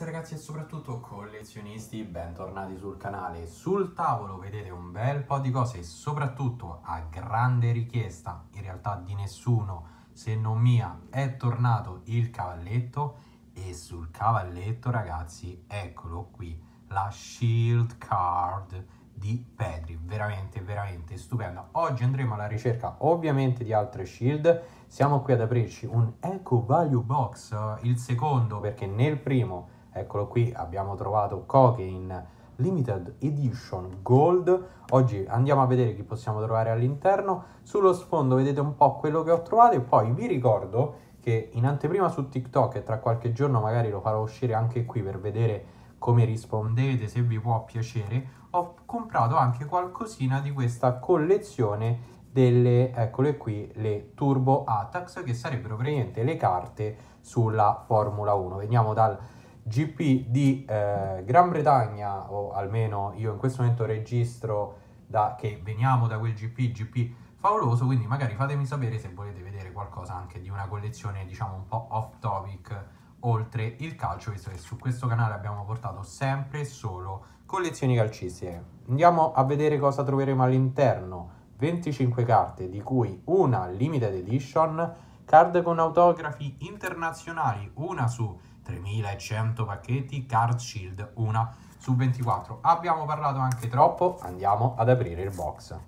ragazze ragazzi e soprattutto collezionisti, bentornati sul canale. Sul tavolo vedete un bel po' di cose e soprattutto a grande richiesta, in realtà di nessuno se non mia, è tornato il cavalletto e sul cavalletto ragazzi eccolo qui, la shield card di Petri, veramente veramente stupenda. Oggi andremo alla ricerca ovviamente di altre shield, siamo qui ad aprirci un Eco Value Box, eh, il secondo perché nel primo Eccolo qui, abbiamo trovato Cocaine Limited Edition Gold. Oggi andiamo a vedere chi possiamo trovare all'interno. Sullo sfondo vedete un po' quello che ho trovato e poi vi ricordo che in anteprima su TikTok e tra qualche giorno magari lo farò uscire anche qui per vedere come rispondete, se vi può piacere, ho comprato anche qualcosina di questa collezione delle, eccole qui, le Turbo Attacks, che sarebbero praticamente le carte sulla Formula 1. Veniamo dal GP di eh, Gran Bretagna, o almeno io in questo momento registro da, che veniamo da quel GP, GP favoloso, quindi magari fatemi sapere se volete vedere qualcosa anche di una collezione diciamo un po' off topic oltre il calcio, visto che su questo canale abbiamo portato sempre e solo collezioni calcistiche. Andiamo a vedere cosa troveremo all'interno. 25 carte, di cui una limited edition card con autografi internazionali, una su 3100 pacchetti, card shield, una su 24. Abbiamo parlato anche troppo, andiamo ad aprire il box.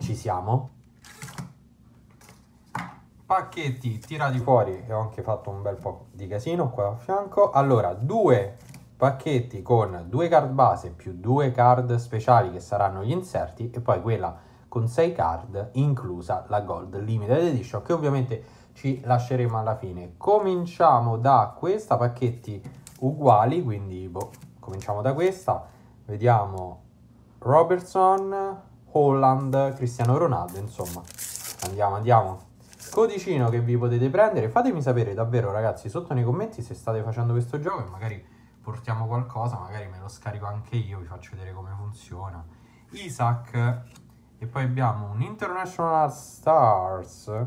Ci siamo. Pacchetti tirati fuori e ho anche fatto un bel po' di casino qua a fianco. Allora, due pacchetti con due card base più due card speciali che saranno gli inserti e poi quella con sei card inclusa la Gold Limited Edition che ovviamente ci lasceremo alla fine. Cominciamo da questa, pacchetti uguali, quindi boh, cominciamo da questa. Vediamo Robertson, Holland, Cristiano Ronaldo, insomma. Andiamo, andiamo. Codicino che vi potete prendere. Fatemi sapere davvero ragazzi sotto nei commenti se state facendo questo gioco e magari portiamo qualcosa, magari me lo scarico anche io, vi faccio vedere come funziona. Isaac, e poi abbiamo un International Stars,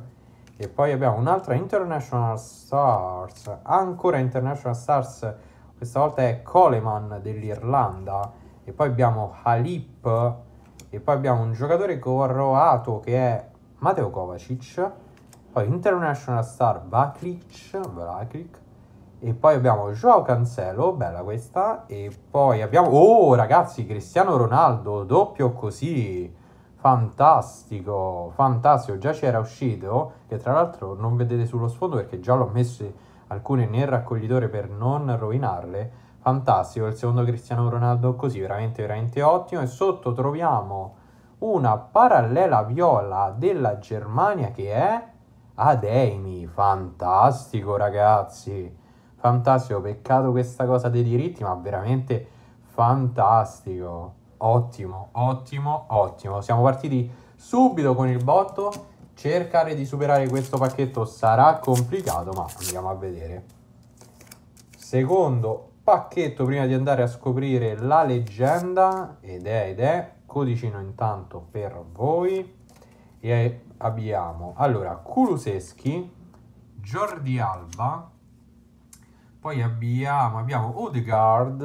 e poi abbiamo un'altra International Stars, ancora International Stars, questa volta è Coleman dell'Irlanda, e poi abbiamo Halip, e poi abbiamo un giocatore croato che è Matteo Kovacic, poi International Star Vaklic, Vaklic e poi abbiamo Joao Cancelo, bella questa. E poi abbiamo... Oh ragazzi, Cristiano Ronaldo, doppio così. Fantastico, fantastico. Già c'era uscito, che tra l'altro non vedete sullo sfondo perché già l'ho messo alcune nel raccoglitore per non rovinarle. Fantastico, il secondo Cristiano Ronaldo così, veramente, veramente ottimo. E sotto troviamo una parallela viola della Germania che è... Ademi, fantastico ragazzi. Fantastico, peccato questa cosa dei diritti, ma veramente fantastico. Ottimo, ottimo, ottimo. Siamo partiti subito con il botto. Cercare di superare questo pacchetto sarà complicato, ma andiamo a vedere. Secondo pacchetto prima di andare a scoprire la leggenda ed è ed è codicino intanto per voi e abbiamo allora Kuluseschi, Jordi Alba, poi abbiamo, abbiamo Odegaard,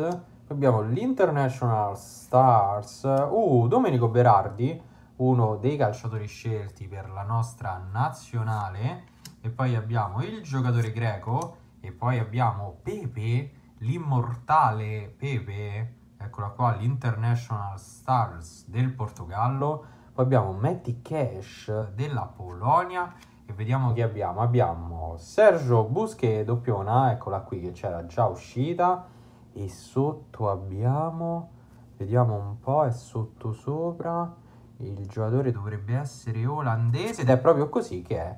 poi abbiamo l'International Stars, uh, Domenico Berardi, uno dei calciatori scelti per la nostra nazionale, e poi abbiamo il giocatore greco, e poi abbiamo Pepe, l'immortale Pepe, eccola qua, l'International Stars del Portogallo, poi abbiamo Matty Cash della Polonia, e vediamo chi abbiamo, abbiamo Sergio Busquet, doppiona, eccola qui che c'era già uscita. E sotto abbiamo, vediamo un po', è sotto sopra. Il giocatore dovrebbe essere olandese ed è proprio così che è.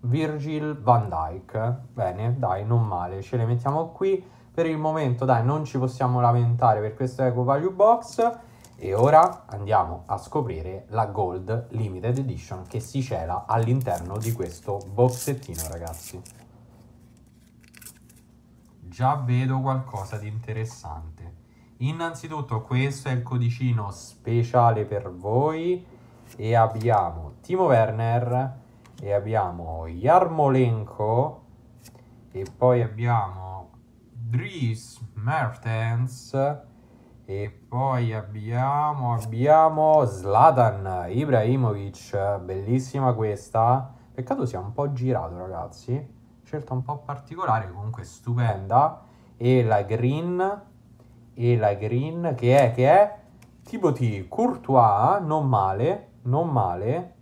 Virgil van Dyke. Bene, dai, non male, ce le mettiamo qui. Per il momento, dai, non ci possiamo lamentare per questo Eco Value Box. E ora andiamo a scoprire la Gold Limited Edition che si cela all'interno di questo boxettino ragazzi. Già vedo qualcosa di interessante. Innanzitutto questo è il codicino speciale per voi e abbiamo Timo Werner e abbiamo Jarmolenko e poi abbiamo Dries Mertens e poi abbiamo, abbiamo Zlatan Ibrahimovic, bellissima questa. Peccato sia un po' girato, ragazzi. Scelta un po' particolare, comunque stupenda. E la green, e la green, che è, che è? Tipo T, Courtois, non male, non male.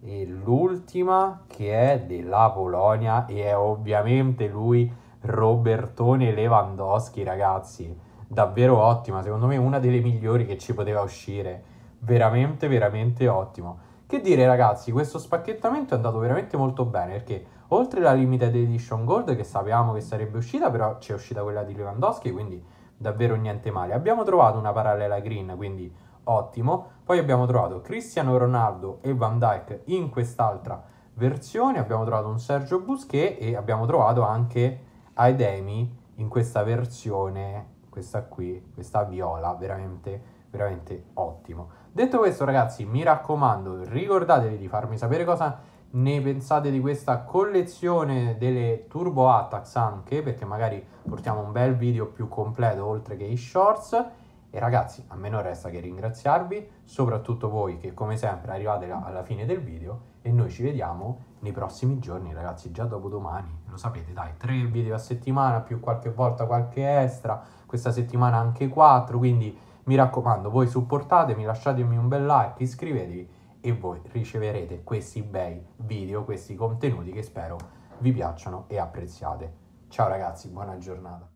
E l'ultima, che è della Polonia, e è ovviamente lui, Robertone Lewandowski, ragazzi davvero ottima, secondo me una delle migliori che ci poteva uscire, veramente veramente ottimo. Che dire ragazzi, questo spacchettamento è andato veramente molto bene perché oltre alla limited edition gold che sapevamo che sarebbe uscita, però c'è uscita quella di Lewandowski, quindi davvero niente male. Abbiamo trovato una parallela green, quindi ottimo. Poi abbiamo trovato Cristiano Ronaldo e Van Dyke in quest'altra versione, abbiamo trovato un Sergio Busquet e abbiamo trovato anche Aidemi in questa versione questa qui, questa viola, veramente, veramente ottimo. Detto questo ragazzi, mi raccomando, ricordatevi di farmi sapere cosa ne pensate di questa collezione delle Turbo Attacks anche, perché magari portiamo un bel video più completo oltre che i shorts. E ragazzi, a me non resta che ringraziarvi, soprattutto voi che come sempre arrivate alla fine del video e noi ci vediamo nei prossimi giorni, ragazzi, già dopo domani. Lo sapete, dai, tre video a settimana più qualche volta qualche extra, questa settimana anche quattro, quindi mi raccomando, voi supportatemi, lasciatemi un bel like, iscrivetevi e voi riceverete questi bei video, questi contenuti che spero vi piacciono e apprezziate. Ciao ragazzi, buona giornata.